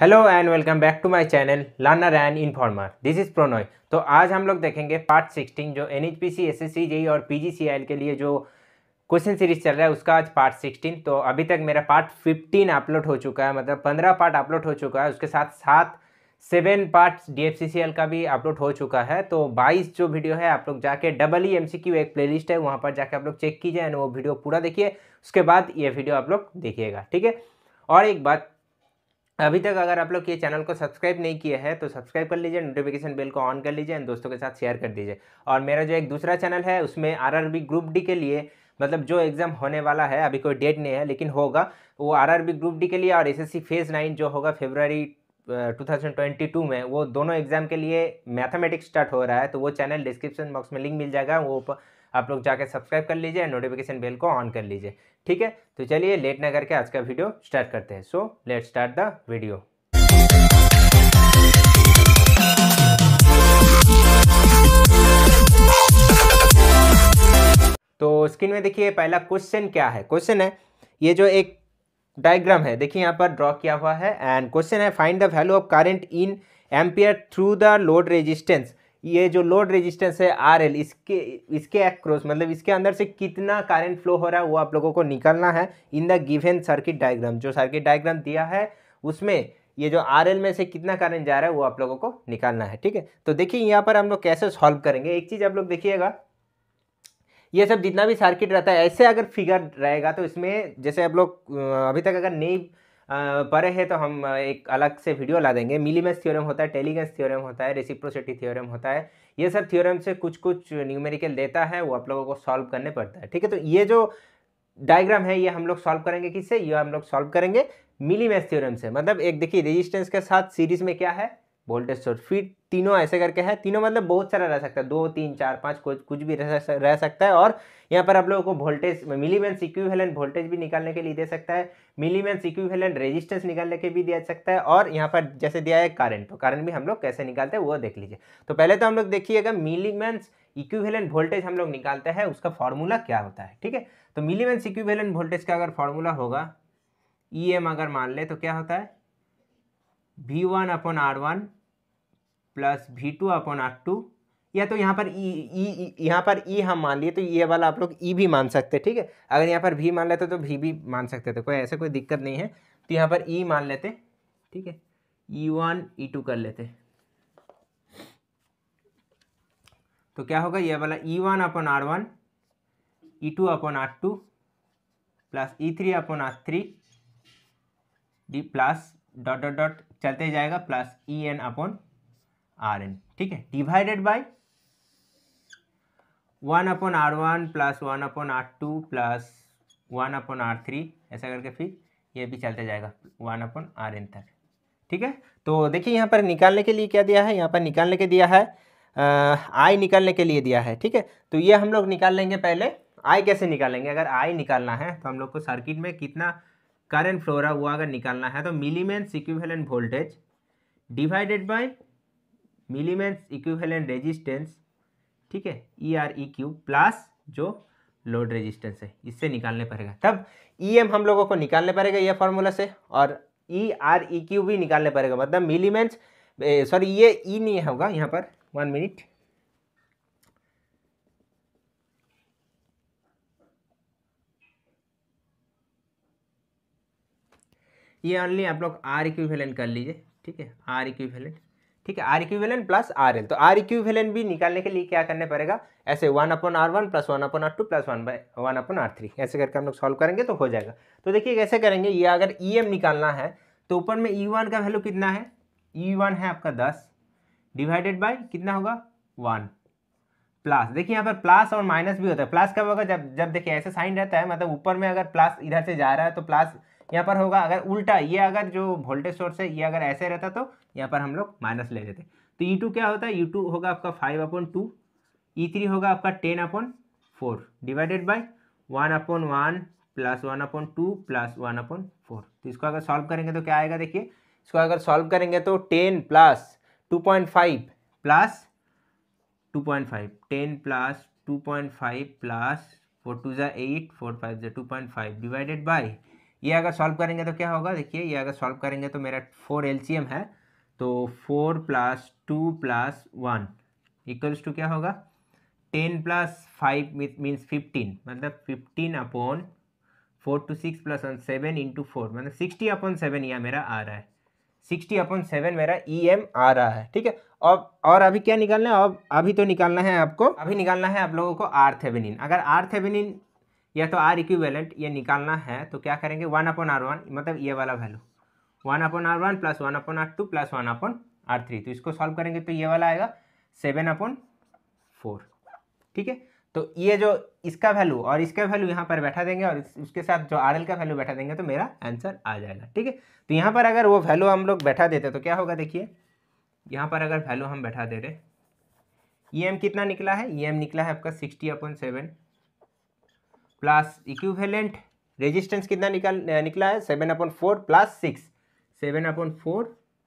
hello and welcome back to my channel learner and informer this is Pronoy तो आज हम लोग देखेंगे पार्ट 16 जो N H P C S S C और पी जी सी एल के लिए जो क्वेश्चन सीरीज चल रहा है उसका आज पार्ट 16 तो अभी तक मेरा पार्ट 15 अपलोड हो चुका है मतलब 15 पार्ट अपलोड हो चुका है उसके साथ साथ seven part D F C C L का भी अपलोड हो चुका है तो बाईस जो वीडियो है आप लोग जाके डबल ई एम सी एक प्ले है वहाँ पर जाके आप लोग चेक कीजिए एंड वो वीडियो पूरा देखिए उसके बाद ये वीडियो आप लोग देखिएगा ठीक है और एक बात अभी तक अगर आप लोग ये चैनल को सब्सक्राइब नहीं किया है तो सब्सक्राइब कर लीजिए नोटिफिकेशन बेल को ऑन कर लीजिए एंड दोस्तों के साथ शेयर कर दीजिए और मेरा जो एक दूसरा चैनल है उसमें आरआरबी ग्रुप डी के लिए मतलब जो एग्ज़ाम होने वाला है अभी कोई डेट नहीं है लेकिन होगा वो आर ग्रुप डी के लिए और एस फेज़ नाइन जो होगा फेब्रवरी टू में वो दोनों एग्ज़ाम के लिए मैथमेटिक्स स्टार्ट हो रहा है तो वो चैनल डिस्क्रिप्शन बॉक्स में लिंक मिल जाएगा वो आप लोग जाकर सब्सक्राइब कर लीजिए एंड नोटिफिकेशन बेल को ऑन कर लीजिए ठीक है तो चलिए लेट ना करके आज का वीडियो स्टार्ट करते हैं so let start the video तो स्क्रीन में देखिए पहला क्वेश्चन क्या है क्वेश्चन है ये जो एक डायग्राम है देखिए यहाँ पर ड्रॉ किया हुआ है एंड क्वेश्चन है find the value of current in ampere through the load resistance ये जो लोड रेजिस्टेंस है आर एल इसके इसके एक्रॉस मतलब इसके अंदर से कितना करंट फ्लो हो रहा है वो आप लोगों को निकालना है in the given circuit diagram जो सर्किट डायग्राम दिया है उसमें ये जो आर एल में से कितना करंट जा रहा है वो आप लोगों को निकालना है ठीक है तो देखिए यहाँ पर हम लोग कैसे सॉल्व करेंगे एक चीज़ आप लोग देखिएगा ये सब जितना भी सर्किट रहता है ऐसे अगर फिगर रहेगा तो इसमें जैसे आप लोग अभी तक अगर नहीं परे है तो हम एक अलग से वीडियो ला देंगे मिलीमेस थ्योरम होता है टेलीगेंस थ्योरम होता है रेसिप्रोसिटी थ्योरम होता है ये सब थ्योरम से कुछ कुछ न्यूमेरिकल देता है वो आप लोगों को सॉल्व करने पड़ता है ठीक है तो ये जो डायग्राम है ये हम लोग सॉल्व करेंगे किससे ये हम लोग सॉल्व करेंगे मिलीमेस थ्योरम से मतलब एक देखिए रेजिस्टेंस के साथ सीरीज में क्या है वोल्टेज सोर्स फिर तीनों ऐसे करके है तीनों मतलब बहुत सारा रह सकता है दो तीन चार पाँच कुछ कुछ भी रह सकता है और यहाँ पर आप लोगों को वोल्टेज मिलीमैन इक्विवेलेंट वोल्टेज भी निकालने के लिए दे सकता है मिलीमैन इक्विवेलेंट रेजिस्टेंस निकालने के भी दिया सकता है और यहाँ पर जैसे दिया है करंट तो करंट भी हम लोग कैसे निकालते हैं वो देख लीजिए तो पहले तो हम लोग देखिएगा मिलीमैन इक्विवेलेंट वोल्टेज हम लोग निकालते हैं उसका फॉर्मूला क्या होता है ठीक है तो मिलीमैन इक्विवेलेंट वोल्टेज का अगर फॉर्मूला होगा ई e अगर मान ले तो क्या होता है V one upon R one plus V two upon R two या तो यहाँ पर ई ई यहाँ पर ई हम मान लिए तो ये वाला आप लोग ई भी मान सकते हैं ठीक है अगर यहाँ पर भी मान लेते तो भी भी मान सकते थे कोई ऐसे कोई दिक्कत नहीं है तो यहाँ पर ई मान लेते ठीक है ई वन ई टू कर लेते तो क्या होगा ये वाला E one upon R one E two upon R two plus E three upon R three D plus dot dot dot चलते जाएगा plus E N upon R N ठीक है divided by one upon R one plus one upon R two plus one upon R three ऐसा करके फिर ये भी चलता जाएगा वन अपॉन आर एन तक ठीक है तो देखिए यहाँ पर निकालने के लिए क्या दिया है यहाँ पर निकालने के दिया है आई निकालने के लिए दिया है ठीक है तो ये हम लोग निकाल लेंगे पहले आई कैसे निकालेंगे अगर आई निकालना है तो हम लोग को सर्किट में कितना करंट फ्लोरा हुआ अगर निकालना है तो Millman's equivalent voltage divided by Millman's equivalent resistance ठीक है E R E Q plus जो लोड रेजिस्टेंस है इससे निकालने पड़ेगा तब ई e एम हम लोगों को निकालने पड़ेगा यह फॉर्मूला से और ई आर ई क्यू भी निकालने पड़ेगा मतलब मिलीमेंस सॉरी ये ई e नहीं होगा यहाँ पर वन मिनट ये ऑनली आप लोग आर इक्विवेलेंट कर लीजिए ठीक है आर इक्विवेलेंट ठीक है R equivalent plus R L तो आर इक्विवेलेंट भी निकालने के लिए क्या करने पड़ेगा ऐसे one upon R one plus one upon R two plus one by one upon R three ऐसे करके हम लोग सॉल्व करेंगे तो हो जाएगा तो देखिए कैसे करेंगे ये अगर ई e एम निकालना है तो ऊपर में ई e वन का वैल्यू कितना है ई e वन है आपका दस डिवाइडेड बाई कितना होगा वन प्लस देखिए यहाँ पर प्लस और माइनस भी होता है प्लस कब होगा जब जब देखिए ऐसे साइन रहता है मतलब ऊपर में अगर प्लस इधर से जा रहा है तो प्लस यहाँ पर होगा अगर उल्टा ये अगर जो वोल्टेज सोर्स है ये अगर ऐसे रहता तो यहाँ पर हम लोग माइनस ले लेते तो ई e टू क्या होता है ई e टू होगा आपका five upon two E three होगा आपका ten upon four divided by one upon one plus one upon two plus one upon four तो इसको अगर सॉल्व करेंगे तो क्या आएगा देखिए इसको अगर सॉल्व करेंगे तो ten plus two point five plus two point five ten plus two point five plus four two ज़ा एट फोर फाइव ज़ा two point five divided by ये अगर सॉल्व करेंगे तो क्या होगा देखिए ये अगर सॉल्व करेंगे तो मेरा फोर एल है तो four plus two plus one equals to क्या होगा ten plus five means fifteen मतलब fifteen upon four two six plus one seven into four मतलब सिक्सटी अपॉन सेवन या मेरा आ रहा है सिक्सटी अपॉन सेवन मेरा ई e एम आ रहा है ठीक है अब और अभी क्या निकालना है अब अभी तो निकालना है आपको अभी निकालना है आप लोगों को आर थेवेनिन अगर आर थेवेनिन या तो आर इक्विवेलेंट ये निकालना है तो क्या करेंगे वन अपॉन आर वन मतलब ये वाला value one upon R one plus one upon R two plus one upon R three तो इसको सॉल्व करेंगे तो ये वाला आएगा सेवन अपॉन फोर ठीक है तो ये जो इसका वैल्यू और इसका वैल्यू यहाँ पर बैठा देंगे और उसके साथ जो आर का वैल्यू बैठा देंगे तो मेरा आंसर आ जाएगा ठीक है तो यहाँ पर अगर वो वैल्यू हम लोग बैठा देते तो क्या होगा देखिए यहाँ पर अगर वैल्यू हम बैठा दे रहे ई e एम कितना निकला है ई e एम निकला है आपका sixty upon seven plus equivalent resistance कितना निकल निकला है seven upon four plus six seven upon four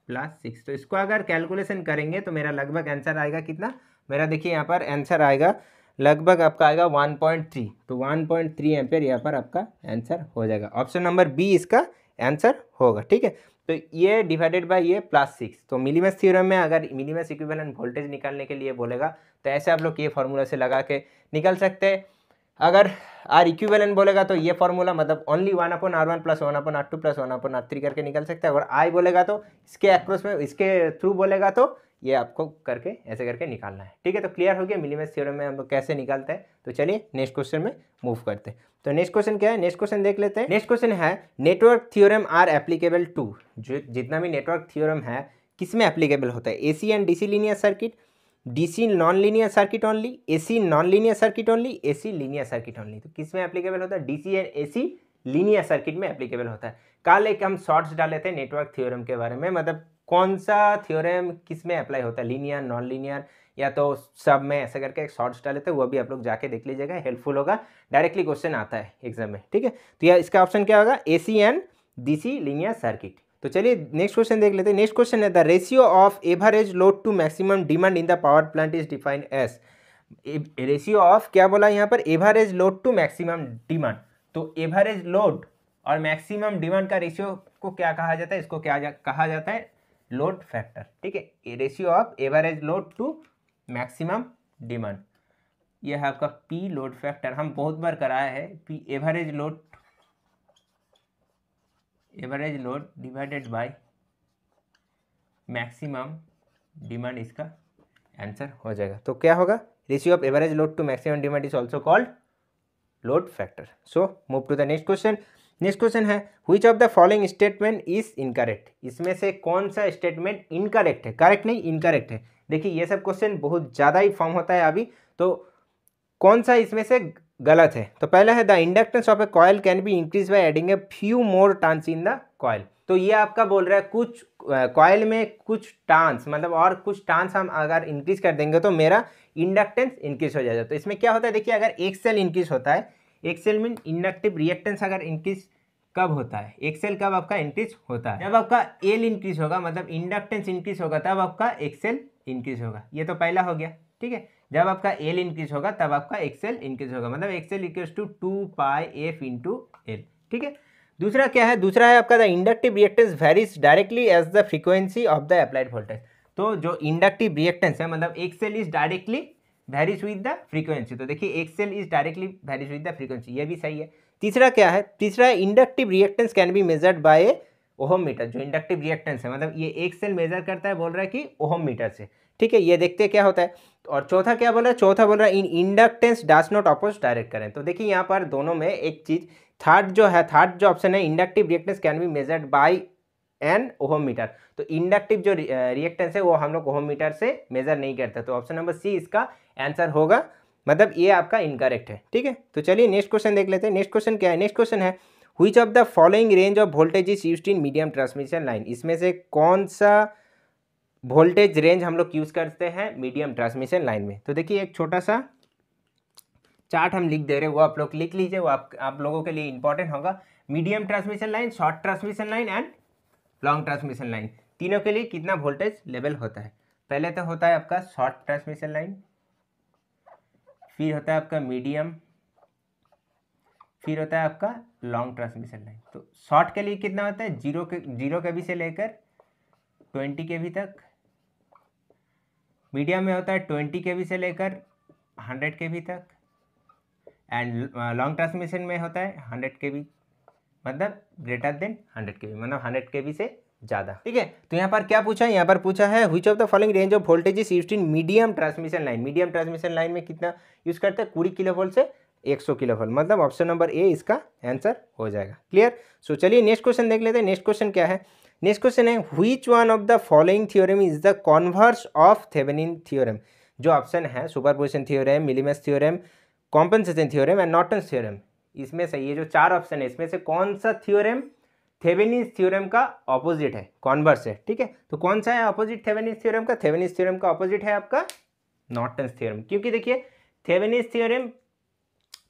plus six तो इसको अगर कैलकुलेशन करेंगे तो मेरा लगभग आंसर आएगा कितना मेरा देखिए यहाँ पर आंसर आएगा लगभग आपका आएगा वन पॉइंट थ्री तो वन पॉइंट थ्री एम्पेयर यहाँ पर आपका आंसर हो जाएगा ऑप्शन नंबर बी इसका आंसर होगा ठीक है तो ये डिवाइडेड बाय ये प्लस सिक्स तो मिलीमस थ्योरम में अगर मिलीमस इक्विवेलेंट वोल्टेज निकालने के लिए बोलेगा तो ऐसे आप लोग ये फार्मूला से लगा के निकल सकते हैं अगर आर इक्विवेलेंट बोलेगा तो ये फॉर्मूला मतलब only one upon R one plus one upon R two plus one upon R three करके निकल सकते हैं अगर आई बोलेगा तो इसके एक्रोस में इसके थ्रू बोलेगा तो ये आपको करके ऐसे करके निकालना है ठीक है तो क्लियर हो गया मिलीमेस थ्योरम में हम लोग कैसे निकालते हैं तो चलिए नेक्स्ट क्वेश्चन में मूव करते हैं तो नेक्स्ट क्वेश्चन क्या है नेक्स्ट क्वेश्चन देख लेते हैं नेक्स्ट क्वेश्चन है network theorem are applicable to जो जितना भी नेटवर्क थ्योरम है किस में एप्लीकेबल होता है AC and DC linear circuit DC non linear circuit only AC non linear circuit only AC linear circuit only तो किस में एप्लीकेबल होता है DC and AC linear circuit में एप्लीकेबल होता है कल एक हम शॉर्ट्स डाले थे नेटवर्क थ्योरम के बारे में मतलब कौन सा थ्योरम किस में अप्लाई होता है लीनियर नॉन लीनियर या तो सब में ऐसा करके एक शॉर्ट्स डाले थे वो भी आप लोग जाके देख लीजिएगा हेल्पफुल होगा डायरेक्टली क्वेश्चन आता है एग्जाम में ठीक है तो यह इसका ऑप्शन क्या होगा A C and D C linear circuit तो चलिए नेक्स्ट क्वेश्चन देख लेते हैं नेक्स्ट क्वेश्चन है the ratio of average load to maximum demand in the power plant is defined as ratio of क्या बोला यहाँ पर average load to maximum demand तो एवरेज लोड और मैक्सिमम डिमांड का रेशियो को क्या कहा जाता है इसको क्या जा, कहा जाता है लोड फैक्टर ठीक है ratio of average load to maximum demand यह है आपका पी लोड फैक्टर हम बहुत बार कराया है P average load average load divided by maximum demand इसका आंसर हो जाएगा तो क्या होगा ratio of average load to maximum demand is also called load factor so move to the next question next question है which of the following statement is incorrect इसमें से कौन सा स्टेटमेंट इनकरेक्ट है करेक्ट नहीं इनकरेक्ट है देखिए ये सब क्वेश्चन बहुत ज़्यादा ही फॉर्म होता है अभी तो कौन सा इसमें से गलत है तो पहला है the inductance of a coil can be increase by adding a few more turns in the coil तो ये आपका बोल रहा है कुछ कॉयल में कुछ टांस मतलब और कुछ टांस हम अगर इंक्रीज कर देंगे तो मेरा इंडक्टेंस इंक्रीज हो जाएगा तो इसमें क्या होता है देखिए अगर एक सेल इंक्रीज होता है एक सेल मीन इंडक्टिव रिएक्टेंस अगर इंक्रीज कब होता है एक्सेल कब आपका इंक्रीज होता है जब आपका एल इंक्रीज होगा मतलब इंडक्टेंस इंक्रीज होगा तब आपका एक्सेल इंक्रीज होगा ये तो पहला हो गया ठीक है जब आपका एल इंक्रीज होगा तब आपका एक्सेल इंक्रीज होगा मतलब XL equals to two pi F into L ठीक है दूसरा क्या है दूसरा है आपका the inductive reactance varies directly as the frequency of the applied voltage तो जो इंडक्टिव रिएक्टेंस है मतलब XL is directly varies with the frequency तो देखिए XL is directly varies with the frequency ये भी सही है तीसरा क्या है तीसरा है inductive reactance can be measured by ohm metre जो इंडक्टिव रिएक्टेंस है मतलब ये एक्सेल मेजर करता है बोल रहा है कि ओहम मीटर से ठीक है ये देखते क्या होता है और चौथा क्या बोल रहा है चौथा बोल रहा है in inductance does not oppose direct करें तो देखिए यहाँ पर दोनों में एक चीज़ थर्ड जो है थर्ड जो ऑप्शन है inductive reactance can be measured by an ohm meter तो इंडक्टिव जो रिएक्टेंस है वो हम लोग ओहम मीटर से मेजर नहीं करते तो ऑप्शन नंबर सी इसका आंसर होगा मतलब ये आपका इनकरेक्ट है ठीक है तो चलिए नेक्स्ट क्वेश्चन देख लेते हैं नेक्स्ट क्वेश्चन क्या है नेक्स्ट क्वेश्चन है which of the following range of voltage is use in medium transmission line इसमें से कौन सा वोल्टेज रेंज हम लोग यूज़ करते हैं मीडियम ट्रांसमिशन लाइन में तो देखिए एक छोटा सा चार्ट हम लिख दे रहे हैं वो आप लोग लिख लीजिए वो आप आप लोगों के लिए इंपॉर्टेंट होगा medium transmission line short transmission line and long transmission line तीनों के लिए कितना वोल्टेज लेवल होता है पहले तो होता है आपका शॉर्ट ट्रांसमिशन लाइन फिर होता है आपका मीडियम फिर होता है आपका लॉन्ग ट्रांसमिशन लाइन तो शॉर्ट के लिए कितना होता है जीरो के जीरो के भी से लेकर ट्वेंटी के भी तक मीडियम में होता है ट्वेंटी के से लेकर हंड्रेड के तक एंड लॉन्ग ट्रांसमिशन में होता है हंड्रेड के मतलब ग्रेटर देन हंड्रेड के मतलब हंड्रेड के से ज़्यादा ठीक है तो यहाँ पर क्या पूछा है यहाँ पर पूछा है which of the following range of voltage is use in medium transmission line medium transmission line में कितना यूज़ करते हैं कुड़ी किलो वोल्ट से 100 किलो वोल्ट मतलब ऑप्शन नंबर ए इसका आंसर हो जाएगा क्लियर सो so, चलिए नेक्स्ट क्वेश्चन देख लेते हैं नेक्स्ट क्वेश्चन क्या है नेक्स्ट क्वेश्चन है which one of the following theorem is the converse of Thevenin theorem जो ऑप्शन है superposition theorem Millman's theorem compensation theorem and Norton theorem इसमें से ये जो चार ऑप्शन है इसमें से कौन सा थियोरम थेवेनिस थ्योरम का ऑपोजिट है कॉन्वर्स है ठीक है तो कौन सा है ऑपोजिट थेवेनिस थ्योरम का थेवेनिस थ्योरम का ऑपोजिट है आपका नॉर्टन्स थ्योरम क्योंकि देखिए थेवेनिस थ्योरम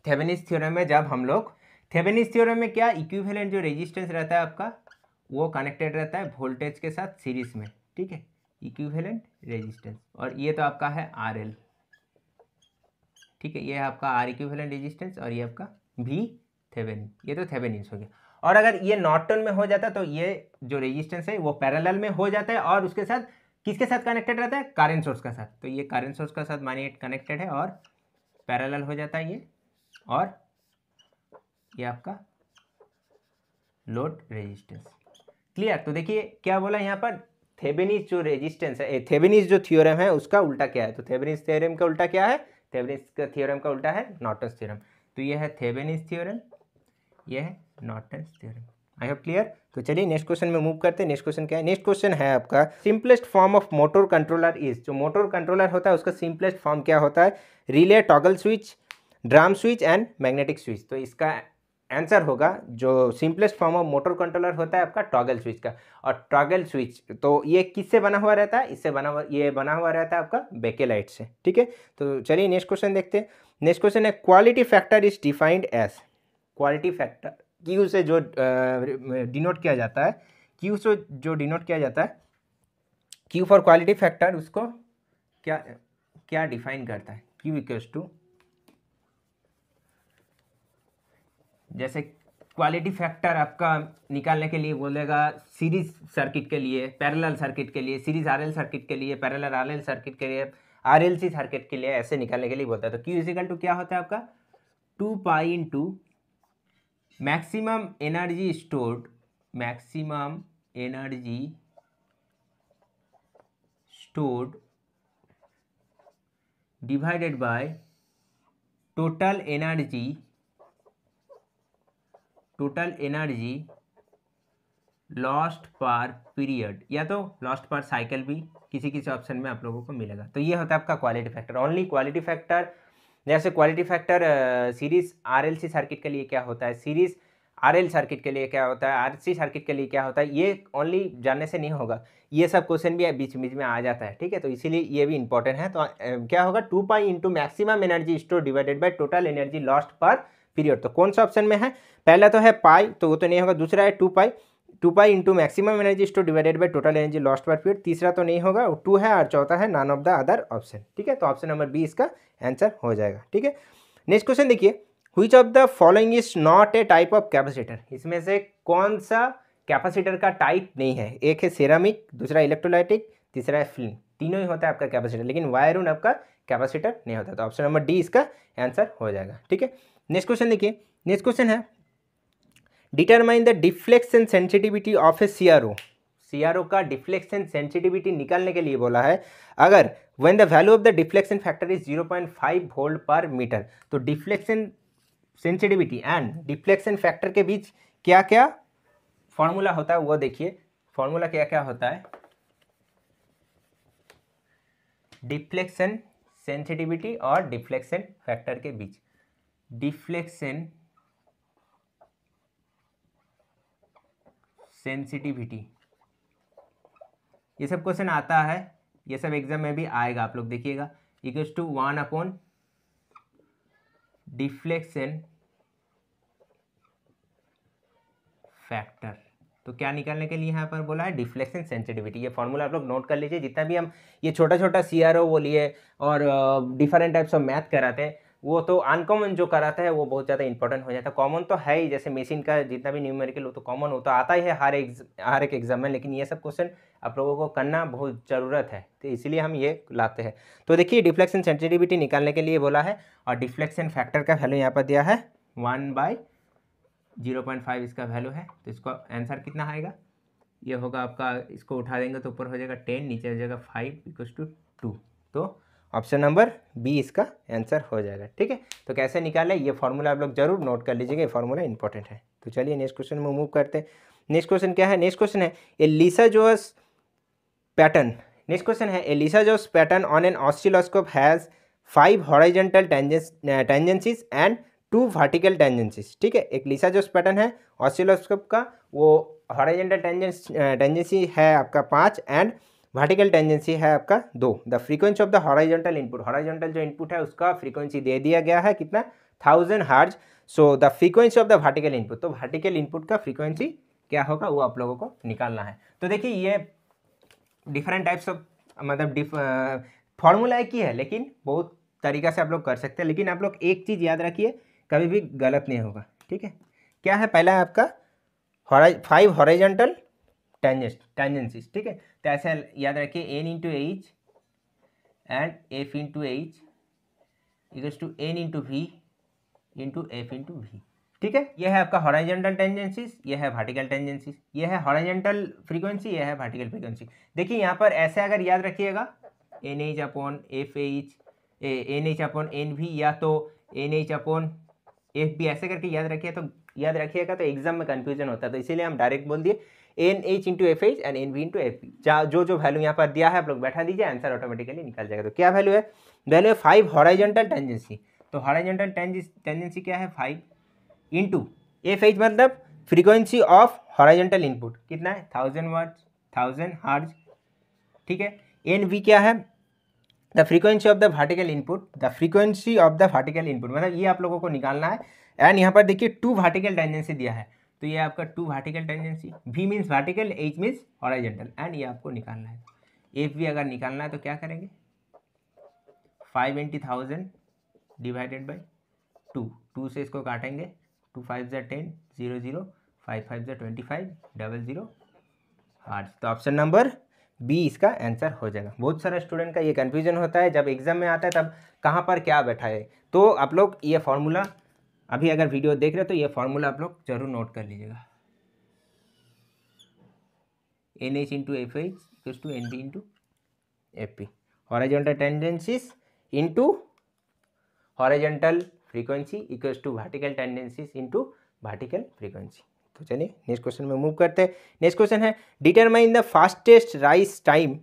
थेवेनिस थ्योरम में जब हम लोग थेवेनिस थ्योरम में क्या इक्विवेलेंट जो रेजिस्टेंस रहता है आपका वो कनेक्टेड रहता है वोल्टेज के साथ सीरीज में ठीक है इक्विवेलेंट रेजिस्टेंस और ये तो आपका है आर एल ठीक है ये आपका आर इक्विवेलेंट रेजिस्टेंस और ये आपका भी थेवेनिन ये तो थेवेनिन हो गया और अगर ये नॉर्टन में हो जाता तो ये जो रेजिस्टेंस है वो पैरेलल में हो जाता है और उसके साथ किसके साथ कनेक्टेड रहता है करंट सोर्स का साथ तो ये करंट सोर्स का साथ मानिए कनेक्टेड है और पैरेलल हो जाता है ये और ये आपका लोड रेजिस्टेंस क्लियर तो देखिए क्या बोला यहाँ पर थेबेनिस जो रेजिस्टेंस है थेबेनिस जो थ्योरम है उसका उल्टा क्या है तो थेबेनिस थ्योरम का उल्टा क्या है थेबेनिस का थ्योरम का उल्टा है नॉटन्स थ्योरम तो यह है थेबेनिस थ्योरम यह है Norton's theorem I hope clear तो चलिए नेक्स्ट क्वेश्चन में मूव करते हैं नेक्स्ट क्वेश्चन क्या है नेक्स्ट क्वेश्चन है आपका simplest form of motor controller is जो मोटर कंट्रोलर होता है उसका सिंपलेस्ट फॉर्म क्या होता है relay toggle switch drum switch and magnetic switch तो इसका आंसर होगा जो simplest form of motor controller होता है आपका टॉगल स्विच का और टॉगल स्विच तो ये किससे बना हुआ रहता है इससे बना हुआ ये बना हुआ रहता है आपका बेकेलाइट से ठीक है तो चलिए नेक्स्ट क्वेश्चन देखते हैं नेक्स्ट क्वेश्चन है quality factor is defined as quality factor Q से जो डिनोट किया जाता है क्यू से जो डिनोट किया जाता है क्यू फॉर क्वालिटी फैक्टर उसको क्या क्या डिफाइन करता है क्यू इक्व टू जैसे क्वालिटी फैक्टर आपका निकालने के लिए बोलेगा सीरीज सर्किट के लिए पैरेलल सर्किट के लिए सीरीज आरएल सर्किट के लिए पैरेलल आरएल सर्किट के लिए आरएलसी सर्किट के लिए ऐसे निकालने के लिए बोलता है तो क्यू इजिकल टू क्या होता है आपका two pi into maximum energy stored maximum energy stored divided by total energy total energy lost per period या तो लॉस्ट पर साइकिल भी किसी किसी ऑप्शन में आप लोगों को मिलेगा तो ये होता है आपका quality factor only quality factor जैसे quality factor series RLC circuit के लिए क्या होता है सीरीज आरएल सर्किट के लिए क्या होता है आरसी सर्किट के लिए क्या होता है ये ओनली जानने से नहीं होगा ये सब क्वेश्चन भी बीच बीच में आ जाता है ठीक है तो इसीलिए ये भी इंपॉर्टेंट है तो क्या होगा two pi into maximum energy store divided by total energy lost per period तो कौन सा ऑप्शन में है पहला तो है पाई तो वो तो नहीं होगा दूसरा है two pi two pi into maximum energy store divided by total energy lost per period तीसरा तो नहीं होगा टू है और चौथा है none of the other option ठीक है तो ऑप्शन नंबर बी इसका आंसर हो जाएगा ठीक है नेक्स्ट क्वेश्चन देखिए which of the following is not a type of capacitor इसमें से कौन सा कैपेसिटर का टाइप नहीं है एक है सेरामिक दूसरा इलेक्ट्रोलाइटिक तीसरा है फिल्म तीनों ही होता है आपका कैपेसिटर लेकिन वायरून आपका कैपेसिटर नहीं होता तो ऑप्शन नंबर डी इसका आंसर हो जाएगा ठीक है नेक्स्ट क्वेश्चन देखिए नेक्स्ट क्वेश्चन है determine the deflection sensitivity of a C R O C R O का डिफ्लेक्शन सेंसिटिविटी निकालने के लिए बोला है अगर when the value of the deflection factor is zero point five volt per meter तो deflection sensitivity and deflection factor के बीच क्या क्या फॉर्मूला होता है वो देखिए फॉर्मूला क्या क्या होता है डिफ्लेक्शन सेंसिटिविटी और डिफ्लेक्शन फैक्टर के बीच डिफ्लेक्शन सेंसिटिविटी ये सब क्वेश्चन आता है ये सब एग्जाम में भी आएगा आप लोग देखिएगा equal to one upon deflection factor तो क्या निकालने के लिए यहाँ पर बोला है डिफ्लेक्शन सेंसिटिविटी ये फॉर्मूला आप लोग नोट कर लीजिए जितना भी हम ये छोटा छोटा सीआरओ आर ओ बोलिए और डिफरेंट टाइप्स ऑफ मैथ कराते हैं वो तो अनकॉमन जो कराता है वो बहुत ज़्यादा इंपॉर्टेंट हो जाता है कॉमन तो है ही जैसे मशीन का जितना भी न्यूमेरिकल हो तो कॉमन हो तो आता ही है हर एक हर एक एग्जाम में लेकिन ये सब क्वेश्चन आप लोगों को करना बहुत ज़रूरत है तो इसलिए हम ये लाते हैं तो देखिए डिफ्लेक्शन सेंसिटिविटी निकालने के लिए बोला है और डिफ्लेक्शन फैक्टर का वैल्यू यहाँ पर दिया है one by zero point five इसका वैल्यू है तो इसका आंसर कितना आएगा ये होगा आपका इसको उठा देंगे तो ऊपर हो जाएगा टेन नीचे हो जाएगा फाइव इक्व टू टू तो ऑप्शन नंबर बी इसका आंसर हो जाएगा ठीक है तो कैसे निकाले ये फॉर्मूला आप लोग जरूर नोट कर लीजिएगा ये फॉर्मूला इंपॉर्टेंट है तो चलिए नेक्स्ट क्वेश्चन में मूव करते हैं नेक्स्ट क्वेश्चन क्या है नेक्स्ट क्वेश्चन है a Lissajous pattern next question है a Lissajous pattern on an oscilloscope has five horizontal tangencies and two vertical tangencies ठीक है एक लिसा जोस पैटर्न है ऑस्टिलोस्कोप का वो हॉराइजेंटल टेंजेंसी है आपका पाँच एंड वर्टिकल टेंजेंसी है आपका दो the frequency of the horizontal input horizontal जो इनपुट है उसका फ्रीक्वेंसी दे दिया गया है कितना thousand hertz so the frequency of the vertical input तो वर्टिकल इनपुट का फ्रीक्वेंसी क्या होगा वो आप लोगों को निकालना है तो देखिए ये डिफरेंट टाइप्स ऑफ मतलब फॉर्मूला एक ही है लेकिन बहुत तरीका से आप लोग कर सकते हैं लेकिन आप लोग एक चीज़ याद रखिए कभी भी गलत नहीं होगा ठीक है क्या है पहला है आपका फाइव हॉराइजेंटल टेंजेंस टेंजेंसिस ठीक है तो ऐसा याद रखिए N into H and F into H equals to N into V into F into V ठीक है यह है आपका हॉराइजेंटल टेंजेंसीज यह है वर्टिकल टेंजेंसीज यह है हॉराइजेंटल फ्रीक्वेंसी यह है वर्टिकल फ्रीक्वेंसी देखिए यहाँ पर ऐसे अगर याद रखिएगा N H upon F H N H upon N V या तो एन एच अपॉन एफ भी ऐसे करके याद रखिए तो याद रखिएगा तो एग्जाम में कन्फ्यूजन होता है तो इसीलिए हम डायरेक्ट बोल दिए N H into F H and N B into F B जो जो वैल्यू यहाँ पर दिया है आप लोग बैठा दीजिए आंसर ऑटोमेटिकली निकल जाएगा तो क्या वैल्यू है वैल्यू है फाइव हॉराइजेंटल टेंजेंसी तो हॉराइजेंटल टेंजेंसी क्या है फाइव इंटू एफ एच मतलब फ्रीक्वेंसी ऑफ हॉराइजेंटल इनपुट कितना है थाउजेंड वर्ड थाउजेंड हार्ज ठीक है एन बी क्या है the frequency of the vertical input the frequency of the vertical input मतलब ये आप लोगों को निकालना है एंड यहाँ पर देखिए टू वर्टिकल टेंजेंसी दिया है तो ये आपका two vertical tendency V means vertical H means horizontal and ये आपको निकालना है एफ भी अगर निकालना है तो क्या करेंगे five into thousand divided by two two से इसको काटेंगे टू फाइव ज़ा ten zero zero five five ज़ा ट्वेंटी फाइव डबल ज़ीरो आठ तो ऑप्शन नंबर बी इसका आंसर हो जाएगा बहुत सारे स्टूडेंट का ये कन्फ्यूजन होता है जब एग्ज़ाम में आता है तब कहाँ पर क्या बैठा है तो आप लोग ये फॉर्मूला अभी अगर वीडियो देख रहे हो तो ये फार्मूला आप लोग जरूर नोट कर लीजिएगा N H into F H equal to N B into F P horizontal tendencies into horizontal frequency equals to vertical tendencies into vertical frequency तो चलिए नेक्स्ट क्वेश्चन में मूव करते हैं नेक्स्ट क्वेश्चन है determine the fastest rise time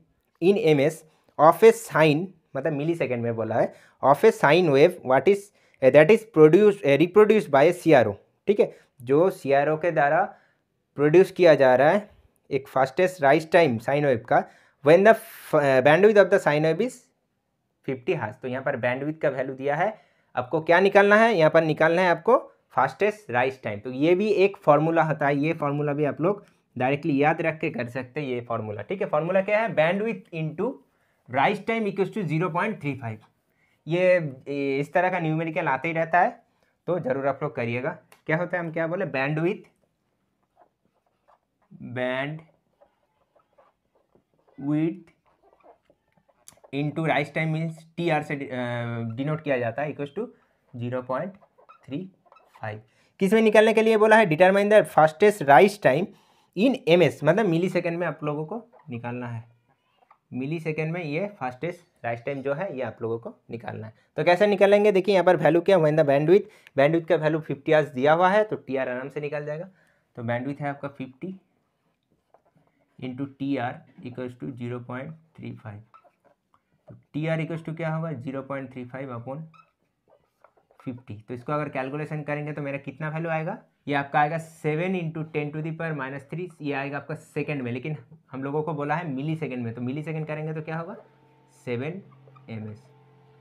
in M S of a sine मतलब millisecond में बोला है of a sine wave what is that is produce reproduce by C ठीक है जो सी के द्वारा प्रोड्यूस किया जा रहा है एक फास्टेस्ट राइज टाइम साइन का when the bandwidth of the sine wave is fifty hertz तो यहाँ पर बैंडविथ का वैल्यू दिया है आपको क्या निकालना है यहाँ पर निकालना है आपको फास्टेस्ट राइज टाइम तो ये भी एक फार्मूला होता है ये फार्मूला भी आप लोग डायरेक्टली याद रख के कर सकते हैं ये फार्मूला ठीक है फार्मूला क्या है bandwidth into rise time equal to zero point three five ये इस तरह का न्यूमेरिकल आते ही रहता है तो ज़रूर आप लोग करिएगा क्या होता है हम क्या बोले bandwidth bandwidth to rise time means T R से डिनोट किया जाता है equals to zero point three five किस में निकालने के लिए बोला है determine the fastest rise time in M S मतलब मिली सेकेंड में आप लोगों को निकालना है मिली सेकेंड में ये फास्टेस्ट राइस टाइम जो है ये आप लोगों को निकालना है तो कैसे निकालेंगे देखिए यहाँ पर वैल्यू क्या वैन द बैंडविथ बैंडविथ का वैल्यू फिफ्टी आर्स दिया हुआ है तो टी आर आराम से निकाल जाएगा तो बैंडविथ है आपका fifty into T R equals to zero point three five तो टी आर इक्वल्स टू क्या होगा zero point three five upon fifty तो इसको अगर कैलकुलेशन करेंगे तो मेरा कितना वैल्यू आएगा ये आपका आएगा seven into ten to the power minus three ये आएगा आपका सेकेंड में लेकिन हम लोगों को बोला है मिली सेकेंड में तो मिली सेकेंड करेंगे तो क्या होगा सेवन एम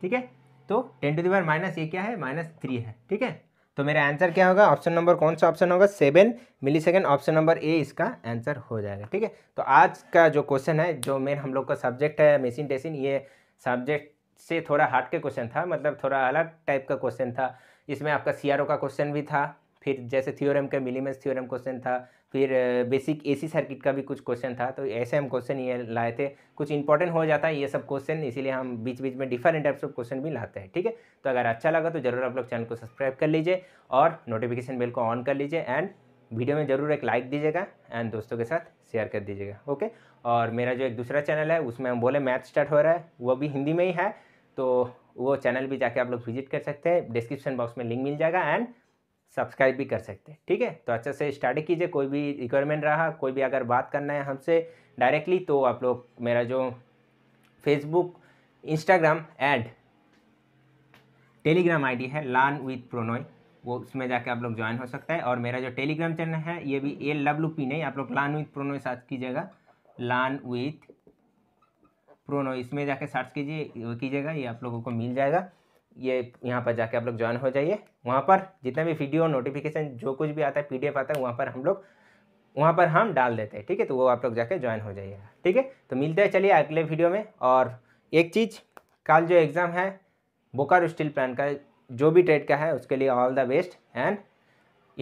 ठीक है तो ten to the power minus ये क्या है माइनस थ्री है ठीक है तो मेरा आंसर क्या होगा ऑप्शन नंबर कौन सा ऑप्शन होगा seven millisecond option number A इसका आंसर हो जाएगा ठीक है तो आज का जो क्वेश्चन है जो मेन हम लोग का सब्जेक्ट है मेसिन टेसिन ये सब्जेक्ट से थोड़ा हार्ट के क्वेश्चन था मतलब थोड़ा अलग टाइप का क्वेश्चन था इसमें आपका सी का क्वेश्चन भी था फिर जैसे थ्योरम का मिलीमेंस थ्योरम क्वेश्चन था फिर बेसिक एसी सर्किट का भी कुछ क्वेश्चन था तो ऐसे हम क्वेश्चन ये लाए थे कुछ इंपॉर्टेंट हो जाता है ये सब क्वेश्चन इसीलिए हम बीच बीच में डिफरेंट टाइप्स ऑफ क्वेश्चन भी लाते हैं ठीक है तो अगर अच्छा लगा तो जरूर आप लोग चैनल को सब्सक्राइब कर लीजिए और नोटिफिकेशन बेल को ऑन कर लीजिए एंड वीडियो में ज़रूर एक लाइक दीजिएगा एंड दोस्तों के साथ शेयर कर दीजिएगा ओके और मेरा जो एक दूसरा चैनल है उसमें हम बोले मैथ स्टार्ट हो रहा है वो भी हिंदी में ही है तो वो चैनल भी जाके आप लोग विजिट कर सकते हैं डिस्क्रिप्शन बॉक्स में लिंक मिल जाएगा एंड सब्सक्राइब भी कर सकते हैं ठीक है तो अच्छे से स्टडी कीजिए कोई भी रिक्वायरमेंट रहा कोई भी अगर बात करना है हमसे डायरेक्टली तो आप लोग मेरा जो Facebook Instagram and Telegram ID है लान विथ प्रोनोय वो उसमें जाके आप लोग ज्वाइन हो सकता है और मेरा जो टेलीग्राम चैनल है ये भी ए डब्ल्यू पी नहीं आप लोग लान विथ प्रोनोय सर्च कीजिएगा लान विथ प्रोनोई इसमें जाके सर्च कीजिए कीजिएगा ये आप लोगों को मिल जाएगा ये यहाँ पर जाके आप लोग ज्वाइन हो जाइए वहाँ पर जितना भी वीडियो नोटिफिकेशन जो कुछ भी आता है पी आता है वहाँ पर हम लोग वहाँ पर हम डाल देते हैं ठीक है तो वो आप लोग जाके ज्वाइन हो जाइएगा ठीक है तो मिलते हैं चलिए अगले वीडियो में और एक चीज़ कल जो एग्ज़ाम है बोकारो स्टील प्लान का जो भी ट्रेड का है उसके लिए all the best and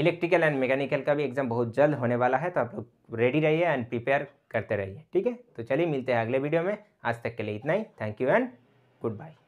electrical and mechanical का भी एग्ज़ाम बहुत जल्द होने वाला है तो आप लोग रेडी रहिए एंड प्रिपेयर करते रहिए ठीक है तो चलिए मिलते हैं अगले वीडियो में आज तक के लिए इतना ही thank you and good bye